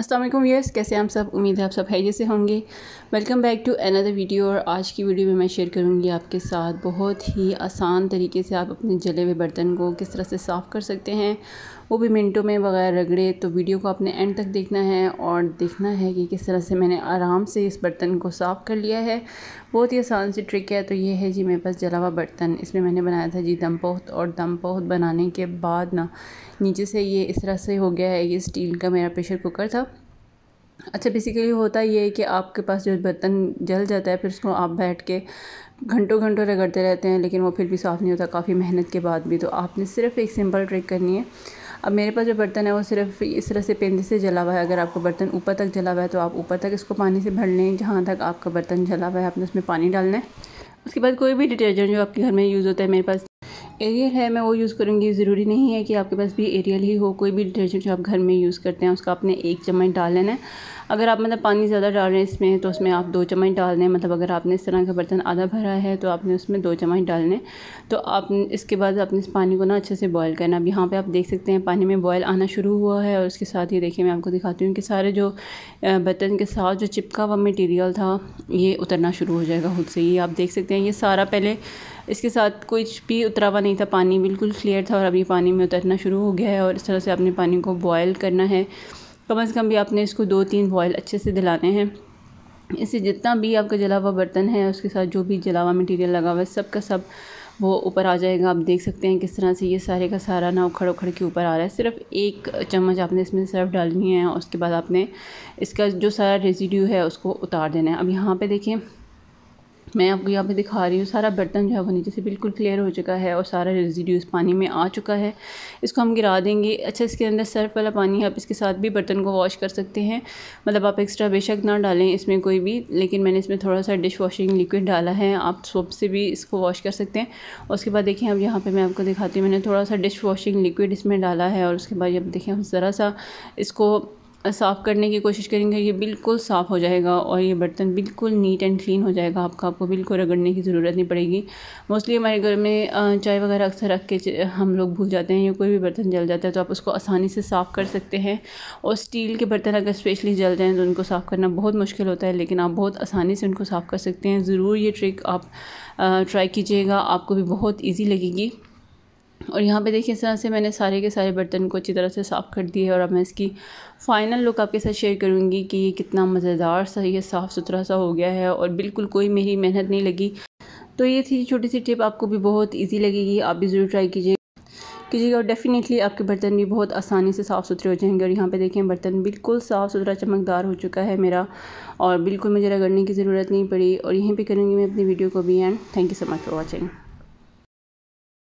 Aslam yes कैसे हम सब उम्मीद है आप सब है जैसे होंगे welcome back to another video और आज की वीडियो में मैं शेयर करूंगी आपके साथ बहुत ही आसान तरीके से आप अपने जले हुए बर्तन को किस तरह से साफ़ कर सकते हैं वो भी मिनटों में बगैर रगड़े तो वीडियो को आपने एंड तक देखना है और देखना है कि किस तरह से मैंने आराम से इस बर्तन को साफ़ कर लिया है बहुत ही आसान सी ट्रिक है तो ये है जी मेरे पास जला हुआ बर्तन इसमें मैंने बनाया था जी दम पोहत और दम पोहत बनाने के बाद ना नीचे से ये इस तरह से हो गया है ये स्टील का मेरा प्रेशर कुकर था अच्छा बेसिकली होता ये है कि आपके पास जो बर्तन जल जाता है फिर उसको आप बैठ के घंटों घंटों रगड़ते रहते हैं लेकिन वो फिर भी साफ़ नहीं होता काफ़ी मेहनत के बाद भी तो आपने सिर्फ एक सिंपल ट्रिक करनी है अब मेरे पास जो बर्तन है वो सिर्फ इस तरह से पेंदे से जला हुआ है अगर आपका बर्तन ऊपर तक जला हुआ है तो आप ऊपर तक इसको पानी से भर लें जहाँ तक आपका बर्तन जला हुआ है आपने उसमें पानी डालना है उसके बाद कोई भी डिटर्जेंट जो आपके घर में यूज़ होता है मेरे पास एरियल है मैं वो यूज़ करूँगी ज़रूरी नहीं है कि आपके पास भी एरियल ही हो कोई भी डिटर्जेंट जो आप घर में यूज़ करते हैं उसका आपने एक चम्मच डाल लेना है अगर आप मतलब पानी ज़्यादा डाल रहे हैं इसमें तो उसमें आप दो चम्मच डाल दें मतलब अगर आपने इस तरह का बर्तन आधा भरा है तो आपने उसमें दो चम्मच डालने तो आप इसके बाद आपने इस पानी को ना अच्छे से बॉयल करना अब यहाँ पर आप देख सकते हैं पानी में बॉयल आना शुरू हुआ है और उसके साथ ही देखिए मैं आपको दिखाती हूँ कि सारे जो बर्तन के साथ जो चिपका हुआ मटीरियल था ये उतरना शुरू हो जाएगा खुद से ये आप देख सकते हैं ये सारा पहले इसके साथ कुछ भी उतरा हुआ नहीं था पानी बिल्कुल क्लियर था और अभी पानी में उतरना शुरू हो गया है और इस तरह से आपने पानी को बॉयल करना है कम अज़ कम भी आपने इसको दो तीन बॉयल अच्छे से दिलाने हैं इससे जितना भी आपका जला हुआ बर्तन है उसके साथ जो भी जला हुआ मटीरियल लगा हुआ है सब का सब वो ऊपर आ जाएगा आप देख सकते हैं किस तरह से ये सारे का सारा ना उखड़ उखड़ के ऊपर आ रहा है सिर्फ एक चम्मच आपने इसमें सर्फ डालनी है उसके बाद आपने इसका जो सारा रेजिड्यू है उसको उतार देना है अब यहाँ पे देखिए मैं आपको यहाँ पे दिखा रही हूँ सारा बर्तन जो है वो नीचे से बिल्कुल क्लियर हो चुका है और सारा रेजिड्यूस पानी में आ चुका है इसको हम गिरा देंगे अच्छा इसके अंदर सर्फ वाला पानी है आप इसके साथ भी बर्तन को वॉश कर सकते हैं मतलब आप एक्स्ट्रा बेशक ना डालें इसमें कोई भी लेकिन मैंने इसमें थोड़ा सा डिश वॉशिंग लिक्विड डाला है आप सोप से भी इसको वॉश कर सकते हैं और उसके बाद देखिए अब यहाँ पर मैं आपको दिखाती हूँ मैंने थोड़ा सा डिश वॉशिंग लिक्विड इसमें डाला है और उसके बाद जब देखिए हम ज़रा सा इसको साफ़ करने की कोशिश करेंगे ये बिल्कुल साफ़ हो जाएगा और ये बर्तन बिल्कुल नीट एंड क्लीन हो जाएगा आपका आपको बिल्कुल रगड़ने की ज़रूरत नहीं पड़ेगी मोस्टली हमारे घर में चाय वगैरह अक्सर रख के हम लोग भूल जाते हैं या कोई भी बर्तन जल जाता है तो आप उसको आसानी से साफ़ कर सकते हैं और स्टील के बर्तन अगर स्पेशली जल जाएँ तो उनको साफ़ करना बहुत मुश्किल होता है लेकिन आप बहुत आसानी से उनको साफ़ कर सकते हैं ज़रूर ये ट्रिक आप ट्राई कीजिएगा आपको भी बहुत ईजी लगेगी और यहाँ पे देखिए इस तरह से मैंने सारे के सारे बर्तन को अच्छी तरह से साफ़ कर दिए और अब मैं इसकी फ़ाइनल लुक आपके साथ शेयर करूँगी कि ये कितना मज़ेदार सा ये साफ़ सुथरा सा हो गया है और बिल्कुल कोई मेरी मेहनत नहीं लगी तो ये थी छोटी सी टिप आपको भी बहुत ईजी लगेगी आप भी ज़रूर ट्राई कीजिए कीजिएगा और डेफ़िनेटली आपके बर्तन भी बहुत आसानी से साफ़ सुथरे हो जाएंगे और यहाँ पे देखें बर्तन बिल्कुल साफ़ सुथरा चमकदार हो चुका है मेरा और बिल्कुल मुझे रगड़ने की ज़रूरत नहीं पड़ी और यहीं पे करूँगी मैं अपनी वीडियो को भी and thank you so much for watching